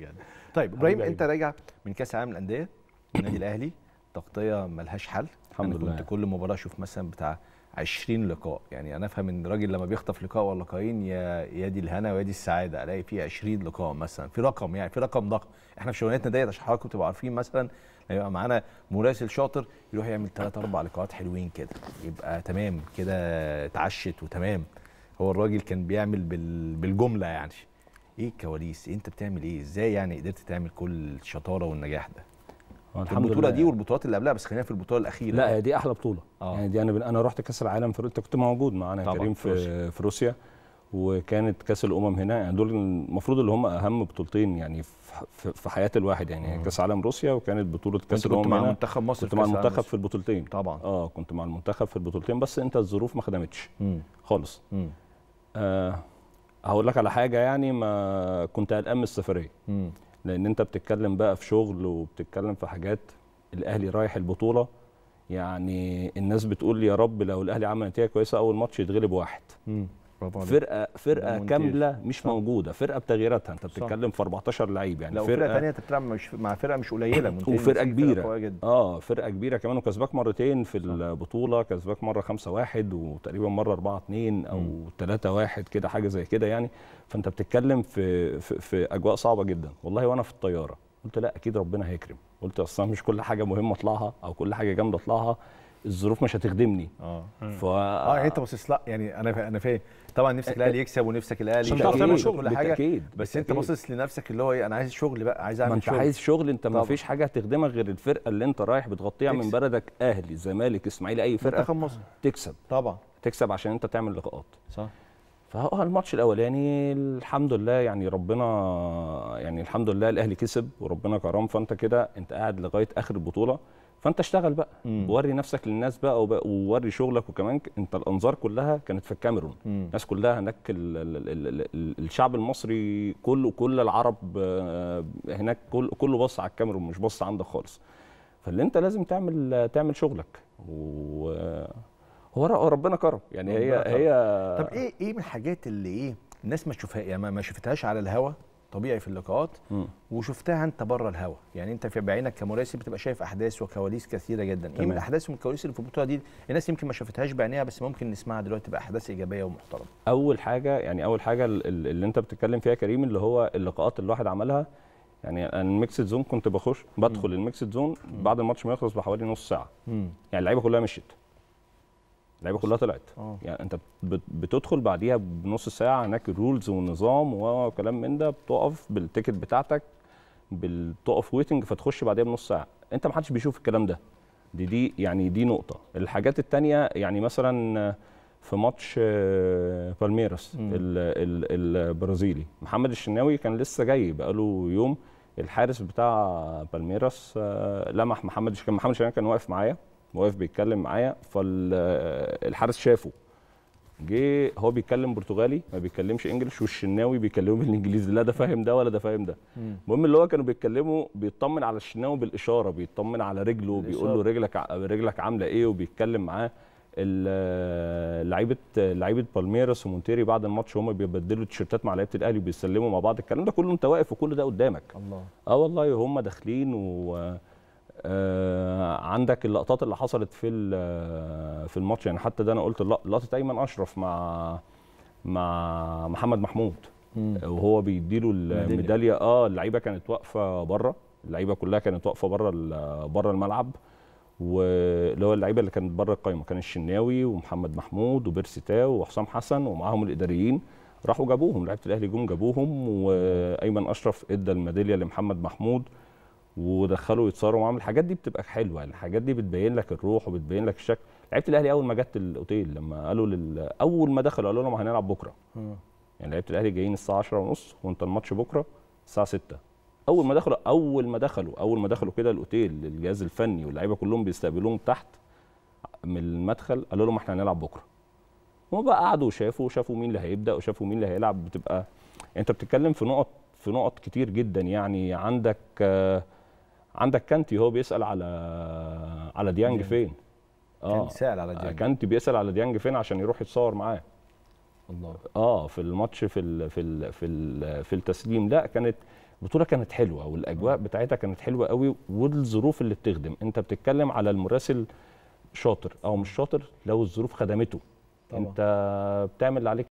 بجد طيب ابراهيم انت راجع من كاس العالم للانديه النادي الاهلي تغطيه ملهاش حل الحمد لله كنت كل مباراه اشوف مثلا بتاع 20 لقاء يعني انا افهم ان الراجل لما بيخطف لقاء ولا لقاءين يا يا دي الهنا ويا دي السعاده الاقي فيه 20 لقاء مثلا في رقم يعني في رقم ضخم احنا في شغلتنا ديت عشان حضراتكم تبقوا عارفين مثلا يبقى معانا مراسل شاطر يروح يعمل ثلاث اربع لقاءات حلوين كده يبقى تمام كده اتعشت وتمام هو الراجل كان بيعمل بالجمله يعني ايه الكواليس إيه انت بتعمل ايه ازاي يعني قدرت تعمل كل الشطاره والنجاح ده البطوله دي والبطولات اللي قبلها بس خلينا في البطوله الاخيره لا هي دي احلى بطوله آه. يعني دي انا انا رحت كاس العالم في انت كنت موجود معانا يا كريم في في روسيا وكانت كاس الامم هنا يعني دول المفروض اللي هم اهم بطولتين يعني في حياه الواحد يعني مم. كاس عالم روسيا وكانت بطوله كاس الامم كنت مع منتخب مصر كنت مع المنتخب في البطولتين طبعا اه كنت مع المنتخب في البطولتين بس انت الظروف ما خدمتش خالص آه هقول لك على حاجه يعني ما كنت قلقان من السفريه لان انت بتتكلم بقى في شغل وبتتكلم في حاجات الاهلي رايح البطوله يعني الناس بتقول لي يا رب لو الاهلي عمل نتيجه كويسه اول ماتش يتغلب واحد فرقه فرقه كامله مش صح. موجوده فرقه بتغييراتها انت بتتكلم في 14 لعيب يعني لو فرقه, فرقة ثانيه انت بتلعب مش مع فرقه مش قليله وفرقه كبيره فرقة جدا. اه فرقه كبيره كمان وكسباك مرتين في صح. البطوله كسباك مره 5 1 وتقريبا مره 4 2 او 3 1 كده حاجه زي كده يعني فانت بتتكلم في, في في اجواء صعبه جدا والله وانا في الطياره قلت لا اكيد ربنا هيكرم قلت اصلا مش كل حاجه مهمه اطلعها او كل حاجه جامده اطلعها الظروف مش هتخدمني اه ف... اه يعني انت باصص لا يعني انا انا فاهم طبعا نفسك الاهلي يكسب ونفسك الاهلي عشان تعمل شغل حاجه بس انت باصص لنفسك اللي هو ايه انا عايز شغل بقى عايز اعمل ما انت شغل. عايز شغل انت ما فيش حاجه هتخدمك غير الفرقه اللي انت رايح بتغطيها من بلدك اهلي زمالك اسماعيلي اي فرقه مصر. تكسب طبعا تكسب عشان انت تعمل لقاءات صح فهو آه، الماتش الاولاني يعني الحمد لله يعني ربنا يعني الحمد لله الاهلي كسب وربنا كرم فانت كده انت قاعد لغايه اخر البطوله فانت اشتغل بقى مم. ووري نفسك للناس بقى ووري شغلك وكمان انت الانظار كلها كانت في الكاميرون مم. الناس كلها هناك الـ الـ الـ الـ الشعب المصري كله كل العرب آه، هناك كل كله بص على الكاميرون مش بص عندك خالص فاللي انت لازم تعمل تعمل شغلك وهو ربنا كرم يعني هي هي طب ايه ايه من الحاجات اللي ايه الناس ما تشوفها يعني ما شفتهاش على الهوا طبيعي في اللقاءات وشفتها انت بره الهوا يعني انت في بعينك كمراسل بتبقى شايف احداث وكواليس كثيره جدا تمام. ايه من الاحداث والكواليس اللي في البطوله دي الناس يمكن ما شافتهاش بعينيها بس ممكن نسمعها دلوقتي تبقى احداث ايجابيه ومحترمه اول حاجه يعني اول حاجه اللي انت بتتكلم فيها كريم اللي هو اللقاءات اللي الواحد عملها يعني انا الميكسد زون كنت بخش بدخل الميكسد زون بعد الماتش ما يخلص بحوالي نص ساعه مم. يعني اللعيبه كلها مشيت اللعيبه كلها طلعت أوه. يعني انت بتدخل بعديها بنص ساعه هناك الرولز والنظام وكلام من ده بتقف بالتيكت بتاعتك بتقف ويتنج فتخش بعديها بنص ساعه انت ما حدش بيشوف الكلام ده دي دي يعني دي نقطه الحاجات الثانيه يعني مثلا في ماتش بالميراس آه، البرازيلي محمد الشناوي كان لسه جاي بقاله يوم الحارس بتاع بالميراس آه، لمح محمد كان محمد الشناوي كان واقف معايا واقف بيتكلم معايا فالحارس شافه جه هو بيتكلم برتغالي ما بيتكلمش انجلش والشناوي بيكلمه بالانجليزي لا ده فاهم ده ولا ده فاهم ده المهم اللي هو كانوا بيتكلموا بيطمن على الشناوي بالاشاره بيطمن على رجله بيقول له رجلك رجلك عامله ايه وبيتكلم معاه لعيبه لعيبه بالميراس ومونتيري بعد الماتش هم بيبدلوا التيشيرتات مع لعيبه الاهلي وبيسلموا مع بعض الكلام ده كله انت واقف وكل ده قدامك الله اه والله هم داخلين و آه، عندك اللقطات اللي حصلت في آه، في الماتش يعني حتى ده انا قلت لقطه ايمن اشرف مع مع محمد محمود مم. وهو بيديله الميداليه اه اللعيبه كانت واقفه بره اللعيبه كلها كانت واقفه بره بره الملعب واللي هو اللعيبه اللي كانت بره القايمه كان الشناوي ومحمد محمود وبيرسي تاو وحسام حسن ومعاهم الاداريين راحوا جابوهم لعيبه الاهلي جم جابوهم وايمن اشرف ادى الميداليه لمحمد محمود ودخلوا يتصاروا معاهم الحاجات دي بتبقى حلوه يعني، الحاجات دي بتبين لك الروح وبتبين لك الشكل لعيبه الاهلي اول ما جت الاوتيل لما قالوا لل... اول ما دخلوا قالوا لهم هنلعب بكره م. يعني لعيبه الاهلي جايين الساعه 10:30 وانت الماتش بكره الساعه 6 اول ما دخلوا اول ما دخلوا اول ما دخلوا كده الاوتيل الجهاز الفني واللعيبه كلهم بيستقبلوهم تحت من المدخل قالوا لهم احنا هنلعب بكره هم بقى قعدوا وشافوا شافوا مين اللي هيبدا وشافوا مين اللي هيلعب بتبقى يعني انت بتتكلم في نقط في نقط كتير جدا يعني عندك آه عندك كانتي هو بيسال على على ديانج فين اه كان سال على ديانج كانتي بيسال على ديانج فين عشان يروح يتصور معاه الله اه في الماتش في الـ في الـ في الـ في التسليم لا كانت البطوله كانت حلوه والاجواء آه. بتاعتها كانت حلوه قوي والظروف اللي بتخدم انت بتتكلم على المراسل شاطر او مش شاطر لو الظروف خدمته طبعا. انت بتعمل اللي عليك